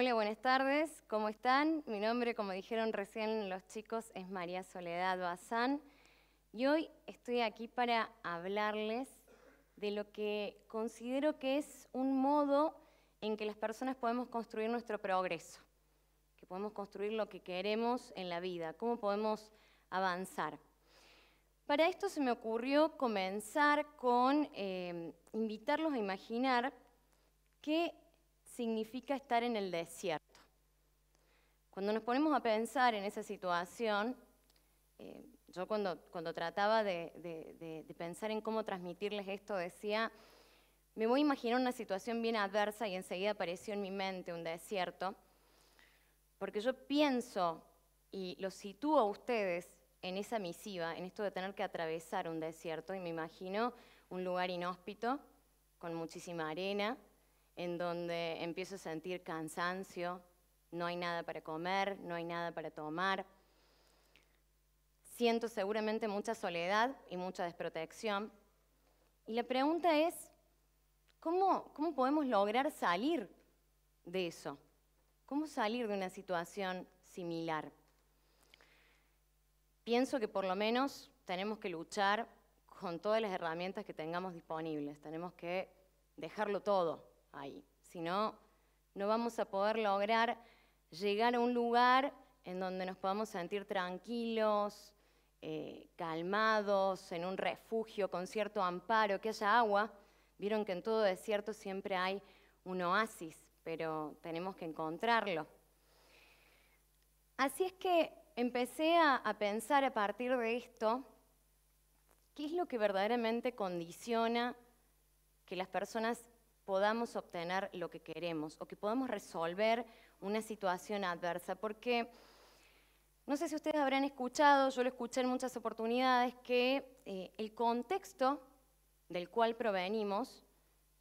Hola, buenas tardes. ¿Cómo están? Mi nombre, como dijeron recién los chicos, es María Soledad Bazán. Y hoy estoy aquí para hablarles de lo que considero que es un modo en que las personas podemos construir nuestro progreso, que podemos construir lo que queremos en la vida, cómo podemos avanzar. Para esto se me ocurrió comenzar con eh, invitarlos a imaginar que significa estar en el desierto. Cuando nos ponemos a pensar en esa situación, eh, yo cuando, trataba de, pensar en cómo transmitirles esto, decía, me voy a imaginar una situación bien adversa y enseguida apareció en mi mente un desierto, porque yo pienso y lo sitúo a ustedes en esa misiva, en esto de tener que atravesar un desierto, y me imagino un lugar inhóspito, con muchísima arena, en donde empiezo a sentir cansancio, no hay nada para comer, no hay nada para tomar. Siento seguramente mucha soledad y mucha desprotección. Y la pregunta es, ¿cómo, podemos lograr salir de eso? ¿Cómo salir de una situación similar? Pienso que por lo menos tenemos que luchar con todas las herramientas que tengamos disponibles, tenemos que dejarlo todo, ahí. Si no, no vamos a poder lograr llegar a un lugar en donde nos podamos sentir tranquilos, eh, calmados, en un refugio con cierto amparo, que haya agua. Vieron que en todo desierto siempre hay un oasis, pero tenemos que encontrarlo. Así es que empecé a, a pensar a partir de esto, qué es lo que verdaderamente condiciona que las personas podamos obtener lo que queremos o que podamos resolver una situación adversa. Porque no sé si ustedes habrán escuchado, yo lo escuché en muchas oportunidades, que eh, el contexto del cual provenimos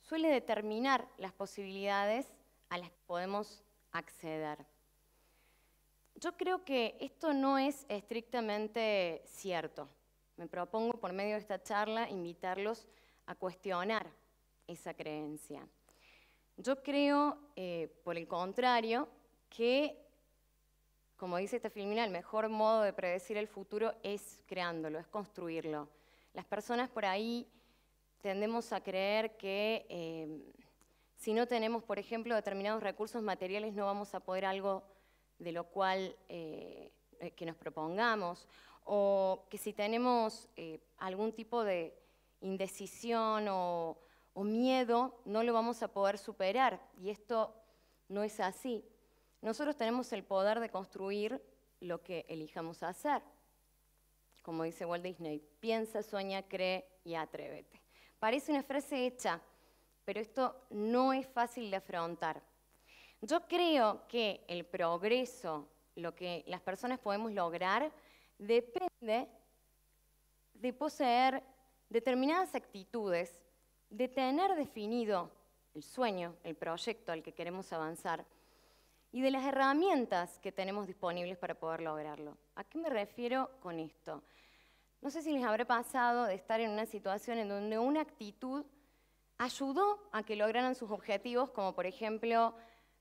suele determinar las posibilidades a las que podemos acceder. Yo creo que esto no es estrictamente cierto. Me propongo por medio de esta charla invitarlos a cuestionar esa creencia. Yo creo, eh, por el contrario, que, como dice esta filmina, el mejor modo de predecir el futuro es creándolo, es construirlo. Las personas por ahí tendemos a creer que eh, si no tenemos, por ejemplo, determinados recursos materiales, no vamos a poder algo de lo cual eh, que nos propongamos, o que si tenemos algún tipo de indecisión o o miedo, no lo vamos a poder superar. Y esto no es así. Nosotros tenemos el poder de construir lo que elijamos hacer. Como dice Walt Disney, piensa, sueña, cree y atrévete. Parece una frase hecha, pero esto no es fácil de afrontar. Yo creo que el progreso, lo que las personas podemos lograr, depende de poseer determinadas actitudes de tener definido el sueño, el proyecto al que queremos avanzar y de las herramientas que tenemos disponibles para poder lograrlo. ¿A qué me refiero con esto? No sé si les habré pasado de estar en una situación en donde una actitud ayudó a que lograran sus objetivos, como por ejemplo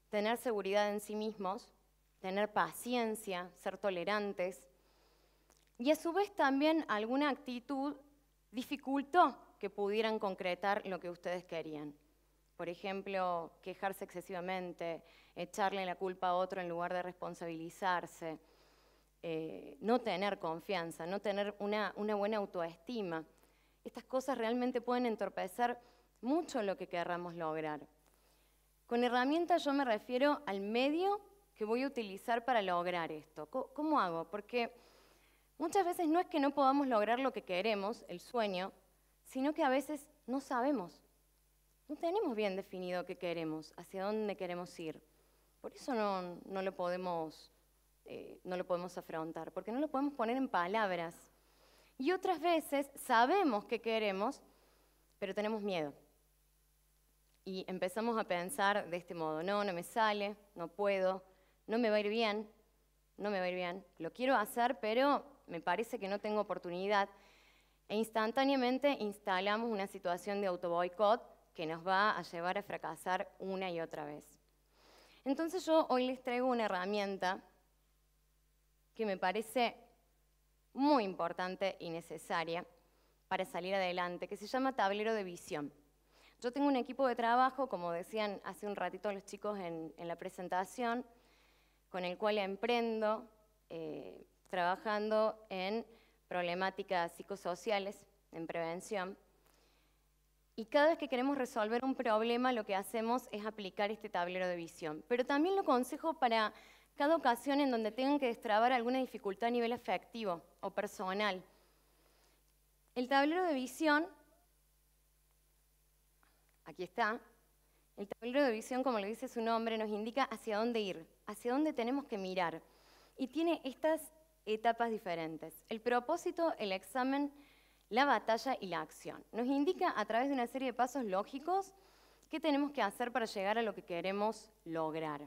tener seguridad en sí mismos, tener paciencia, ser tolerantes, y a su vez también alguna actitud dificultó que pudieran concretar lo que ustedes querían. Por ejemplo, quejarse excesivamente, echarle la culpa a otro en lugar de responsabilizarse, eh, no tener confianza, no tener una, una buena autoestima. Estas cosas realmente pueden entorpecer mucho lo que querramos lograr. Con herramientas yo me refiero al medio que voy a utilizar para lograr esto. ¿Cómo hago? Porque muchas veces no es que no podamos lograr lo que queremos, el sueño, sino que a veces no sabemos, no tenemos bien definido qué queremos, hacia dónde queremos ir. Por eso no, no lo podemos, eh, lo podemos afrontar, porque no lo podemos poner en palabras. Y otras veces sabemos qué queremos, pero tenemos miedo. Y empezamos a pensar de este modo, no, no me sale, no puedo, no me va a ir bien, no me va a ir bien, lo quiero hacer, pero me parece que no tengo oportunidad e instantáneamente instalamos una situación de boicot que nos va a llevar a fracasar una y otra vez. Entonces yo hoy les traigo una herramienta que me parece muy importante y necesaria para salir adelante, que se llama tablero de visión. Yo tengo un equipo de trabajo, como decían hace un ratito los chicos en, la presentación, con el cual emprendo eh, trabajando en problemáticas psicosociales en prevención. Y cada vez que queremos resolver un problema, lo que hacemos es aplicar este tablero de visión. Pero también lo consejo para cada ocasión en donde tengan que destrabar alguna dificultad a nivel afectivo o personal. El tablero de visión, aquí está, el tablero de visión, como le dice su nombre, nos indica hacia dónde ir, hacia dónde tenemos que mirar. Y tiene estas etapas diferentes. El propósito, el examen, la batalla y la acción. Nos indica a través de una serie de pasos lógicos qué tenemos que hacer para llegar a lo que queremos lograr.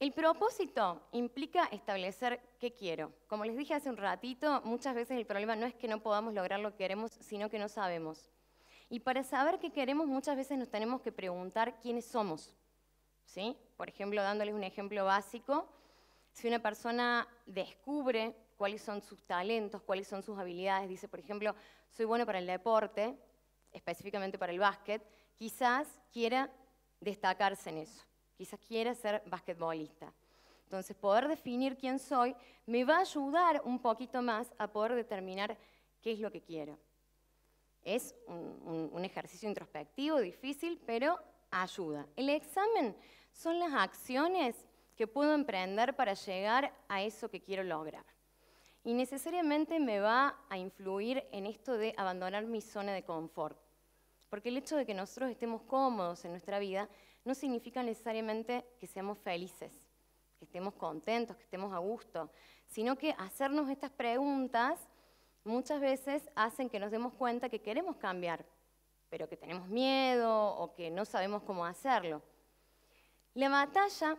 El propósito implica establecer qué quiero. Como les dije hace un ratito, muchas veces el problema no es que no podamos lograr lo que queremos, sino que no sabemos. Y para saber qué queremos, muchas veces nos tenemos que preguntar quiénes somos. ¿Sí? Por ejemplo, dándoles un ejemplo básico, si una persona descubre cuáles son sus talentos, cuáles son sus habilidades, dice, por ejemplo, soy bueno para el deporte, específicamente para el básquet, quizás quiera destacarse en eso, quizás quiera ser basquetbolista. Entonces, poder definir quién soy me va a ayudar un poquito más a poder determinar qué es lo que quiero. Es un, un, ejercicio introspectivo, difícil, pero ayuda. El examen son las acciones que puedo emprender para llegar a eso que quiero lograr. Y necesariamente me va a influir en esto de abandonar mi zona de confort. Porque el hecho de que nosotros estemos cómodos en nuestra vida no significa necesariamente que seamos felices, que estemos contentos, que estemos a gusto, sino que hacernos estas preguntas muchas veces hacen que nos demos cuenta que queremos cambiar, pero que tenemos miedo o que no sabemos cómo hacerlo. La batalla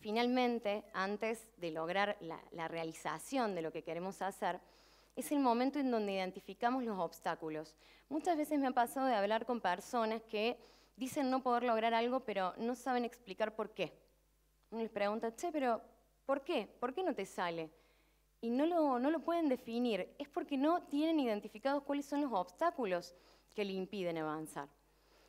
Finalmente, antes de lograr la, realización de lo que queremos hacer, es el momento en donde identificamos los obstáculos. Muchas veces me ha pasado de hablar con personas que dicen no poder lograr algo, pero no saben explicar por qué. Uno les pregunta, pero ¿por qué? ¿Por qué no te sale? Y no lo, no lo pueden definir. Es porque no tienen identificados cuáles son los obstáculos que le impiden avanzar.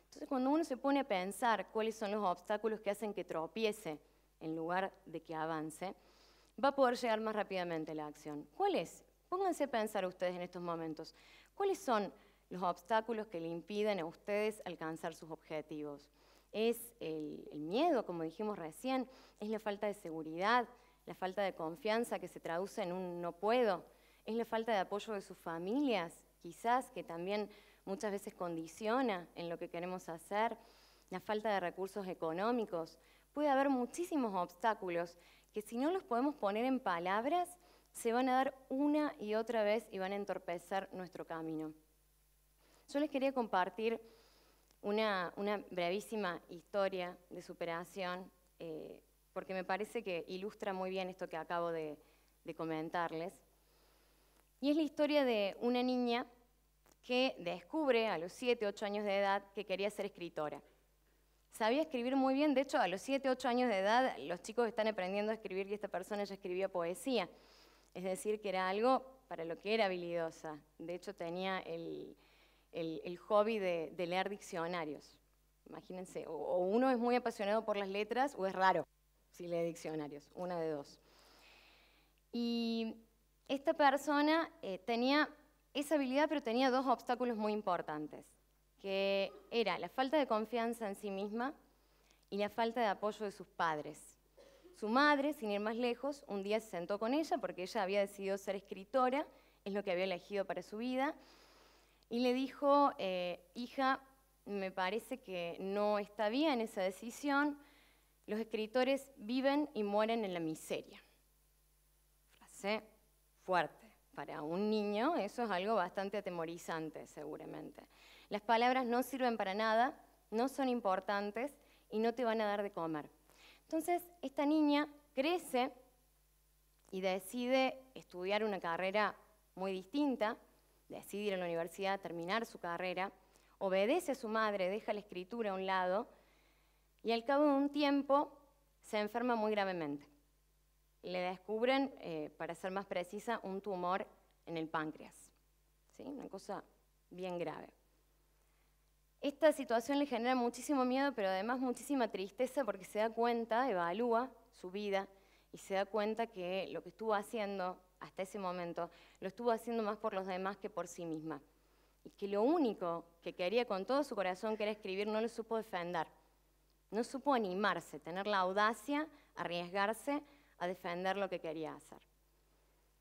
Entonces, cuando uno se pone a pensar cuáles son los obstáculos que hacen que tropiece en lugar de que avance, va a poder llegar más rápidamente la acción. ¿Cuáles? Pónganse a pensar ustedes en estos momentos. ¿Cuáles son los obstáculos que le impiden a ustedes alcanzar sus objetivos? ¿Es el, el miedo, como dijimos recién? ¿Es la falta de seguridad? ¿La falta de confianza que se traduce en un no puedo? ¿Es la falta de apoyo de sus familias? Quizás que también muchas veces condiciona en lo que queremos hacer, la falta de recursos económicos puede haber muchísimos obstáculos que si no los podemos poner en palabras, se van a dar una y otra vez y van a entorpecer nuestro camino. Yo les quería compartir una, una brevísima historia de superación, eh, porque me parece que ilustra muy bien esto que acabo de, de comentarles. Y es la historia de una niña que descubre a los 7, 8 años de edad que quería ser escritora. Sabía escribir muy bien, de hecho a los 7, 8 años de edad los chicos están aprendiendo a escribir y esta persona ya escribía poesía. Es decir, que era algo para lo que era habilidosa. De hecho tenía el, el, hobby de, leer diccionarios. Imagínense, o, uno es muy apasionado por las letras o es raro si lee diccionarios, una de dos. Y esta persona eh, tenía esa habilidad, pero tenía dos obstáculos muy importantes que era la falta de confianza en sí misma y la falta de apoyo de sus padres. Su madre, sin ir más lejos, un día se sentó con ella porque ella había decidido ser escritora, es lo que había elegido para su vida, y le dijo, eh, hija, me parece que no está bien esa decisión, los escritores viven y mueren en la miseria. Frase fuerte. Para un niño eso es algo bastante atemorizante, seguramente. Las palabras no sirven para nada, no son importantes y no te van a dar de comer. Entonces, esta niña crece y decide estudiar una carrera muy distinta, decide ir a la universidad, terminar su carrera, obedece a su madre, deja la escritura a un lado y al cabo de un tiempo se enferma muy gravemente. Le descubren, eh, para ser más precisa, un tumor en el páncreas. ¿Sí? Una cosa bien grave. Esta situación le genera muchísimo miedo, pero además muchísima tristeza porque se da cuenta, evalúa su vida y se da cuenta que lo que estuvo haciendo hasta ese momento lo estuvo haciendo más por los demás que por sí misma. Y que lo único que quería con todo su corazón que era escribir no lo supo defender. No supo animarse, tener la audacia, arriesgarse a defender lo que quería hacer.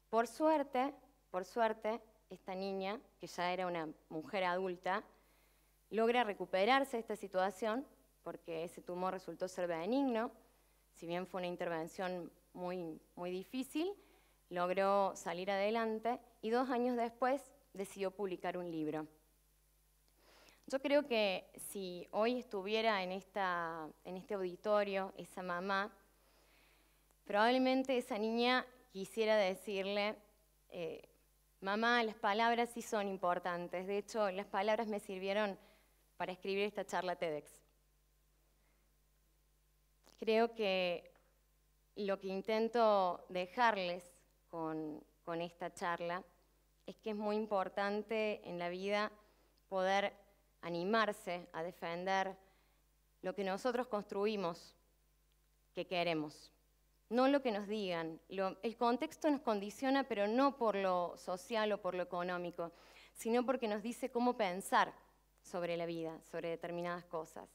Por suerte, por suerte, esta niña, que ya era una mujer adulta, logra recuperarse de esta situación, porque ese tumor resultó ser benigno, si bien fue una intervención muy, muy difícil, logró salir adelante y dos años después decidió publicar un libro. Yo creo que si hoy estuviera en, esta, en este auditorio esa mamá, probablemente esa niña quisiera decirle, eh, mamá, las palabras sí son importantes, de hecho las palabras me sirvieron para escribir esta charla TEDx. Creo que lo que intento dejarles con, esta charla es que es muy importante en la vida poder animarse a defender lo que nosotros construimos que queremos. No lo que nos digan. el contexto nos condiciona, pero no por lo social o por lo económico, sino porque nos dice cómo pensar sobre la vida, sobre determinadas cosas.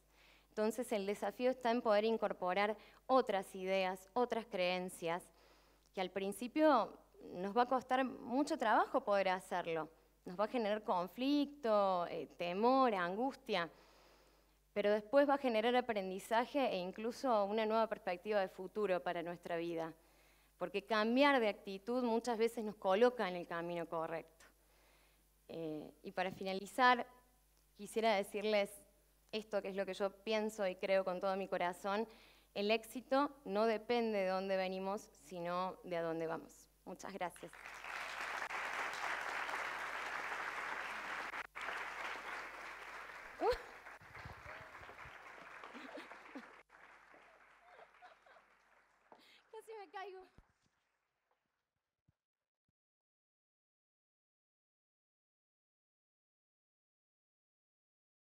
Entonces el desafío está en poder incorporar otras ideas, otras creencias, que al principio nos va a costar mucho trabajo poder hacerlo. Nos va a generar conflicto, eh, temor, angustia, pero después va a generar aprendizaje e incluso una nueva perspectiva de futuro para nuestra vida. Porque cambiar de actitud muchas veces nos coloca en el camino correcto. Eh, y para finalizar, quisiera decirles esto, que es lo que yo pienso y creo con todo mi corazón. El éxito no depende de dónde venimos, sino de a dónde vamos. Muchas gracias.